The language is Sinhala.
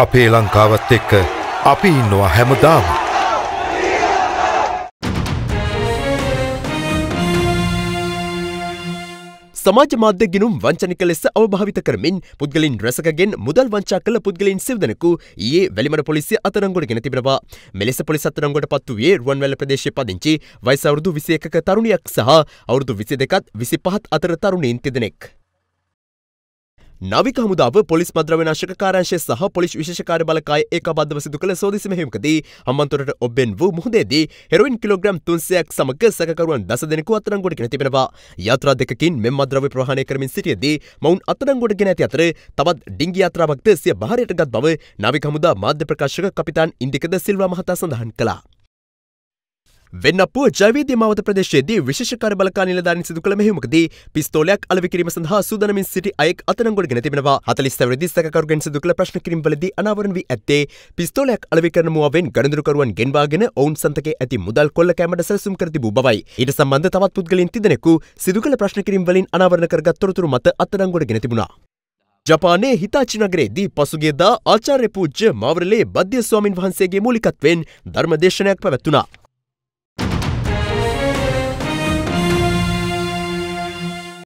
අපේ ලංකාවත් එක්ක අපි ඉන්නවා හැමදාම. සමාජ මාධ්‍ය ගිනුම් වංචනික ලෙස අවභාවිත කරමින් පුද්ගලින් රැසකගෙන් මුදල් වංචා කළ පුද්ගලින් සිව්දනකු ඊයේ වැලිමඩ පොලිසිය අතරංගොඩ ගෙන තිබෙනවා. මෙලෙස පොලිස් අතරංගොඩ පත්තු වූයේ රුවන්වැල ප්‍රදේශයේ පදිංචි වයස අවුරුදු 21ක තරුණියක් සහ අවුරුදු 22ත් 25ත් අතර තරුණීන් තිදෙනෙක්. නවික හමුදාව පොලිස් මද්‍රව්‍ය නාශක කාර්යාංශය සහ පොලිස් විශේෂ කාර්ය බලකාය ඒකාබද්ධව සිදු කළ සෝදිසි මෙහෙයුමකදී හම්බන්තොටට ඔබෙන් වූ මුහුදේදී හෙරොයින් කිලෝග්‍රෑම් 300ක් සමග සැකකරුවන් දස දෙනෙකු අත්අඩංගුවට ගෙන තිබෙනවා. යාත්‍රා දෙකකින් මෙම මද්‍රව්‍ය ප්‍රහාණය කරමින් සිටියේදී මොවුන් අත්අඩංගුවට ගෙන ඇති අතර තවත් ඩිංගි යාත්‍රාවක්ද සිය භාරයටගත් බව නවික හමුදා මාධ්‍ය ප්‍රකාශක කපිතාන් ඉන්දිකද සිල්වා මහතා සඳහන් කළා. වෙන්නපුව ජයවේදී මාවත ප්‍රදේශයේදී විශේෂ කාර්යබලකා නිලධාරීන් සිදු කළ මෙහෙයුමකදී පිස්තෝලයක් අලෙවි කිරීම සඳහා සූදානමින් සිටි අයෙක් අත්අඩංගුවට ගෙන තිබෙනවා. 40 සැවරදී සැකකරුගෙන් සිදු කළ ප්‍රශ්න කිරීම්වලදී අනාවරණ වී ඇත්තේ පිස්තෝලයක් අලෙවි කරන මුවාවෙන් ගණඳුරුකරුවන් ගෙන්වාගෙන ඔවුන් සන්තකේ ඇති මුදල් කොල්ල කැමරට සැලසුම් කර තිබූ බවයි. ඊට සම්බන්ධ තවත් පුද්ගලයන් තිදෙනෙකු සිදු කළ ප්‍රශ්න කිරීම්වලින් අනාවරණ කරගත් තොරතුරු මත අත්අඩංගුවට ගෙන තිබුණා. ජපානයේ හිතාචි නගරේදී පසුගියදා ආචාර්ය පූජ්‍ය මාවරලේ බද්‍ය ස්වාමින් වහන්සේගේ මූලිකත්වයෙන් ධර්ම දේශනයක් පැවැත්වුණා.